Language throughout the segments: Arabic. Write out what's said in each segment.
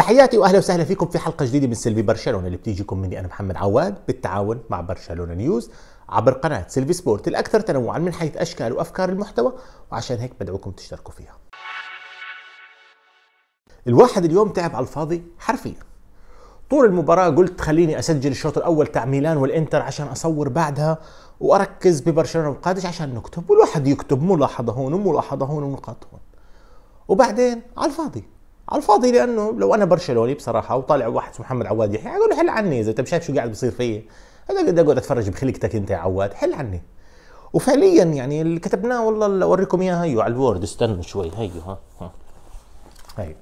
تحياتي واهلا وسهلا فيكم في حلقه جديده من سيلفي برشلونه اللي بتيجيكم مني انا محمد عواد بالتعاون مع برشلونه نيوز عبر قناه سيلفي سبورت الاكثر تنوعا من حيث اشكال وافكار المحتوى وعشان هيك بدعوكم تشتركوا فيها. الواحد اليوم تعب على الفاضي حرفيا. طول المباراه قلت خليني اسجل الشوط الاول تاع ميلان والانتر عشان اصور بعدها واركز ببرشلونه وقادش عشان نكتب والواحد يكتب ملاحظه هون وملاحظه هون ونقاط هون. وبعدين على الفاضي على الفاضي لانه لو انا برشلوني بصراحه وطالع واحد محمد عواد يحيى اقول له حل عني اذا انت مش شايف شو قاعد بصير فيي انا بدي اقعد اتفرج بخلقتك انت يا عواد حل عني وفعليا يعني اللي كتبناه والله اللي اوريكم اياه هيو على الوورد استنوا شوي هيو ها هي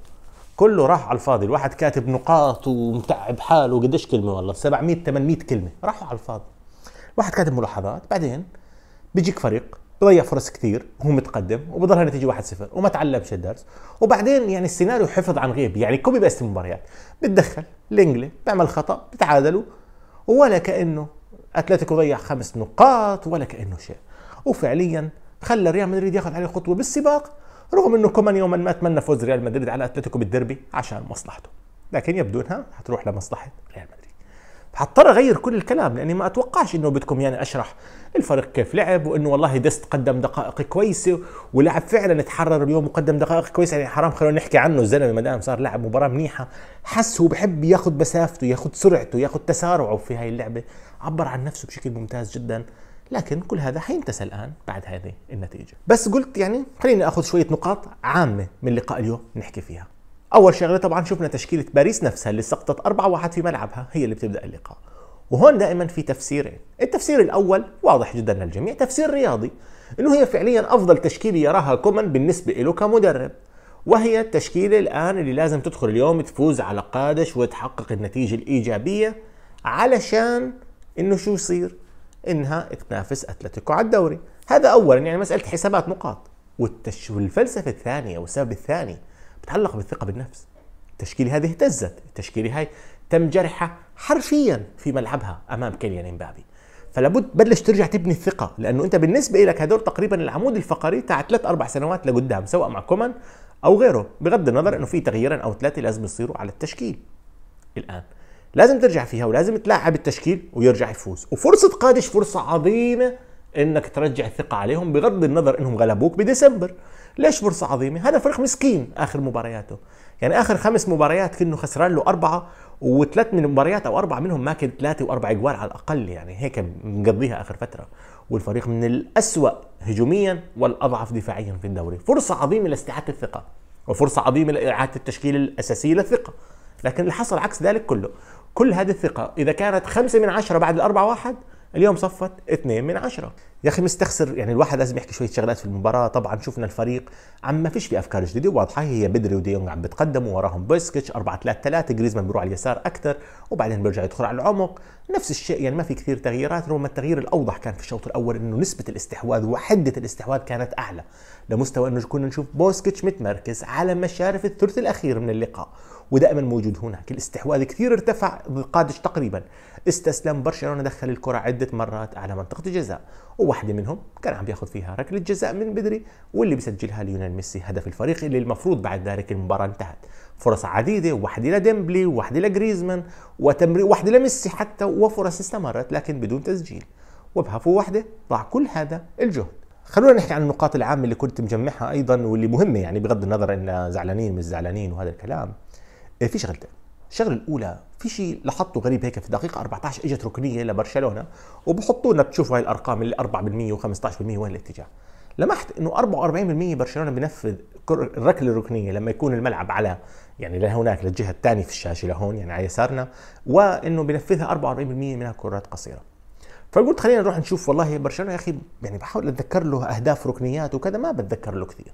كله راح على الفاضي الواحد كاتب نقاط ومتعب حاله قديش كلمه والله 700 800 كلمه راحوا على الفاضي الواحد كاتب ملاحظات بعدين بيجيك فريق بضيع فرص كثير وهو متقدم وبضلها نتيجه 1-0 وما تعلمش الدرس وبعدين يعني السيناريو حفظ عن غيب يعني كوبي بيست المباريات بتدخل لينجلي بيعمل خطا بتعادلوا ولا كانه اتلتيكو ضيع خمس نقاط ولا كانه شيء وفعليا خلى ريال مدريد ياخذ عليه خطوه بالسباق رغم انه كومان يوما ما اتمنى فوز ريال مدريد على اتلتيكو بالدربي عشان مصلحته لكن يبدو انها حتروح لمصلحه ريال مدريد حاضطر اغير كل الكلام لاني ما اتوقعش انه بدكم يعني اشرح الفريق كيف لعب وانه والله ديست قدم دقائق كويسه ولعب فعلا تحرر اليوم وقدم دقائق كويسه يعني حرام خلونا نحكي عنه الزلمه ما دام صار لعب مباراه منيحه حس هو بحب ياخذ مسافته ياخذ سرعته ياخذ تسارعه في هاي اللعبه عبر عن نفسه بشكل ممتاز جدا لكن كل هذا حينتسى الان بعد هذه النتيجه بس قلت يعني خليني اخذ شويه نقاط عامه من لقاء اليوم نحكي فيها اول شغله طبعا شفنا تشكيله باريس نفسها اللي سقطت 4-1 في ملعبها هي اللي بتبدا اللقاء وهون دائما في تفسيرين التفسير الاول واضح جدا للجميع تفسير رياضي انه هي فعليا افضل تشكيله يراها كومان بالنسبه له كمدرب وهي التشكيله الان اللي لازم تدخل اليوم تفوز على قادش وتحقق النتيجه الايجابيه علشان انه شو يصير انها تنافس اتلتيكو على الدوري هذا اولا يعني مساله حسابات نقاط والفلسفه الثانيه والسبب الثاني بتعلق بالثقه بالنفس التشكيله هذه اهتزت التشكيله هاي تم جرحها حرفيا في ملعبها امام كيليان امبابي فلابد بلش ترجع تبني الثقه لانه انت بالنسبه لك هدول تقريبا العمود الفقري تاع ثلاث اربع سنوات لقدام سواء مع كومان او غيره بغض النظر انه في تغييرين او ثلاثه لازم يصيروا على التشكيل الان لازم ترجع فيها ولازم تلاعب التشكيل ويرجع يفوز وفرصه قادش فرصه عظيمه انك ترجع الثقه عليهم بغض النظر انهم غلبوك بديسمبر ليش فرصه عظيمه هذا فريق مسكين اخر مبارياته يعني اخر خمس مباريات كنه خسران له اربعه وثلاث من المباريات او اربعه منهم ما ثلاثه واربع جوال على الاقل يعني هيك مقضيها اخر فتره والفريق من الأسوأ هجوميا والاضعف دفاعيا في الدوري فرصه عظيمه لاستعاده الثقه وفرصه عظيمه لاعاده التشكيل الاساسي للثقه لكن اللي حصل عكس ذلك كله كل هذه الثقة إذا كانت خمسة من عشرة بعد الأربعة واحد اليوم صفت اثنين من عشرة يا اخي مستخسر يعني الواحد لازم يحكي شويه شغلات في المباراه طبعا شفنا الفريق عم ما فيش في افكار جديده واضحه هي بدري وديونغ عم بتقدموا وراهم بوسكيتش 4 3 3 جريزمان بيروح على اليسار اكثر وبعدين بيرجع يدخل على العمق نفس الشيء يعني ما في كثير تغييرات رغم التغيير الاوضح كان في الشوط الاول انه نسبه الاستحواذ وحده الاستحواذ كانت اعلى لمستوى انه كنا نشوف بوسكيتش متمركز على مشارف الثلث الاخير من اللقاء ودائما موجود هناك الاستحواذ كثير ارتفع ضد قادش تقريبا استسلم برشلونه دخل الكره عده مرات على منطقه الجزاء وواحده منهم كان عم بياخذ فيها ركله جزاء من بدري واللي بيسجلها ليونيل ميسي هدف الفريق اللي المفروض بعد ذلك المباراه انتهت فرص عديده واحده لديمبلي واحده لجريزمان وتمرير واحده لميسي حتى وفرص استمرت لكن بدون تسجيل وبهفوه واحده ضاع كل هذا الجهد خلونا نحكي عن النقاط العامة اللي كنت مجمعها أيضا واللي مهمة يعني بغض النظر إن زعلانين مش زعلانين وهذا الكلام إيه، في شغلتين الشغله الاولى في شيء لاحظته غريب هيك في الدقيقه 14 اجت ركنيه لبرشلونه وبحطوا لنا بتشوفوا هاي الارقام اللي 4% و15% وين الاتجاه لمحت انه 44% برشلونه بنفذ الركله الركنيه لما يكون الملعب على يعني لهناك للجهه الثانيه في الشاشه لهون يعني على يسارنا وانه بنفذها 44% منها كرات قصيره فقلت خلينا نروح نشوف والله برشلونه يا اخي يعني بحاول اتذكر له اهداف ركنيات وكذا ما بتذكر له كثير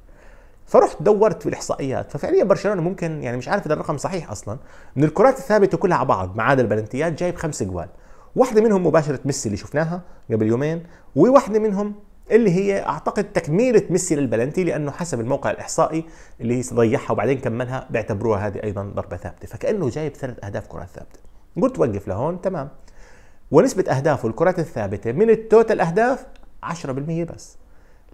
فرحت دورت في الاحصائيات ففعليا برشلونه ممكن يعني مش عارف اذا الرقم صحيح اصلا من الكرات الثابته كلها على بعض ما عدا البلنتيات جايب خمس جوال واحده منهم مباشره ميسي اللي شفناها قبل يومين وواحده منهم اللي هي اعتقد تكميله ميسي للبلنتي لانه حسب الموقع الاحصائي اللي ضيعها وبعدين كملها بيعتبروها هذه ايضا ضربه ثابته فكانه جايب ثلاث اهداف كرات ثابته قلت وقف لهون تمام ونسبه اهدافه الكرات الثابته من التوتال اهداف 10% بس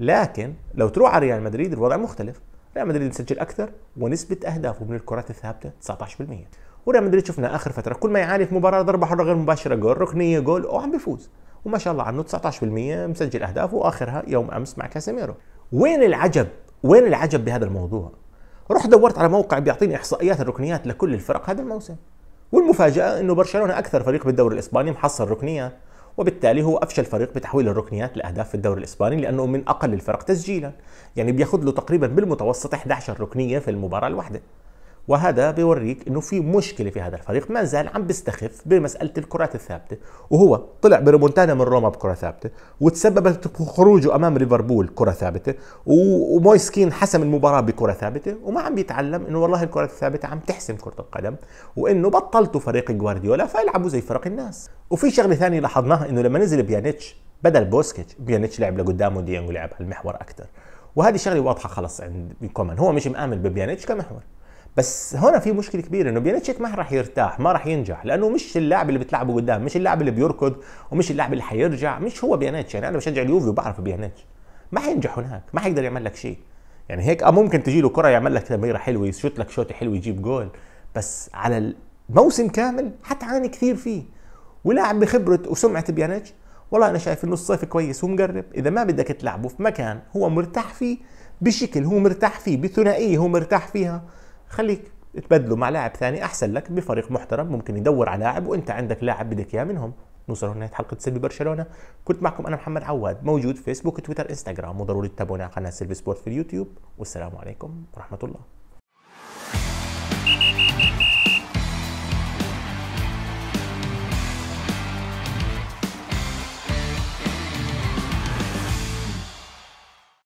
لكن لو تروح على ريال مدريد الوضع مختلف ريال مدريد مسجل اكثر ونسبه اهدافه من الكرات الثابته 19% وريال مدريد شفنا اخر فتره كل ما يعاني في مباراه ضربه حره غير مباشره جول ركنيه جول وعم بيفوز وما شاء الله عنه 19% مسجل اهداف واخرها يوم امس مع كاسيميرو وين العجب وين العجب بهذا الموضوع رحت دورت على موقع بيعطيني احصائيات الركنيات لكل الفرق هذا الموسم والمفاجاه انه برشلونه اكثر فريق بالدوري الاسباني محصل ركنيات وبالتالي هو افشل فريق بتحويل الركنيات لاهداف في الدوري الاسباني لانه من اقل الفرق تسجيلا يعني بياخذ له تقريبا بالمتوسط 11 ركنيه في المباراه الواحده وهذا بيوريك انه في مشكله في هذا الفريق ما زال عم بيستخف بمساله الكرات الثابته وهو طلع بريمونتانا من روما بكره ثابته وتسببت خروجه امام ليفربول كره ثابته ومويسكين حسم المباراه بكره ثابته وما عم بيتعلم انه والله الكره الثابته عم تحسم كره القدم وانه بطلتوا فريق جوارديولا فيلعبوا زي فرق الناس وفي شغله ثانيه لاحظناها انه لما نزل بيانيتش بدل بوسكيتش بيانيتش لعب لقدامه ديانج لعب هالمحور اكثر وهذه شغله واضحه خلص عند كومان هو مش مآمن ببيانيتش كمحور بس هنا في مشكله كبيره انه بيانيتشيك ما راح يرتاح ما راح ينجح لانه مش اللاعب اللي بتلعبه قدام مش اللاعب اللي بيركض ومش اللاعب اللي حيرجع مش هو بيانيتش يعني انا بشجع اليوفي وبعرف بيانيتش ما حينجح هناك ما حيقدر يعمل لك شيء يعني هيك اه ممكن تجي له كره يعمل لك تمريره حلوه يشوت لك شوت حلوه يجيب جول بس على الموسم كامل حتعاني كثير فيه ولاعب بخبره وسمعه بيانيتش والله انا شايف انه الصيف كويس ومقرب اذا ما بدك تلعبه في مكان هو مرتاح فيه بشكل هو مرتاح فيه بثنائيه هو مرتاح فيها خليك تبدله مع لاعب ثاني احسن لك بفريق محترم ممكن يدور على لاعب وانت عندك لاعب بدك اياه منهم نوصل هنا حلقه سلبي برشلونه كنت معكم انا محمد عواد موجود فيسبوك تويتر انستغرام وضروري تتابعونا على قناه سلبي سبورت في اليوتيوب والسلام عليكم ورحمه الله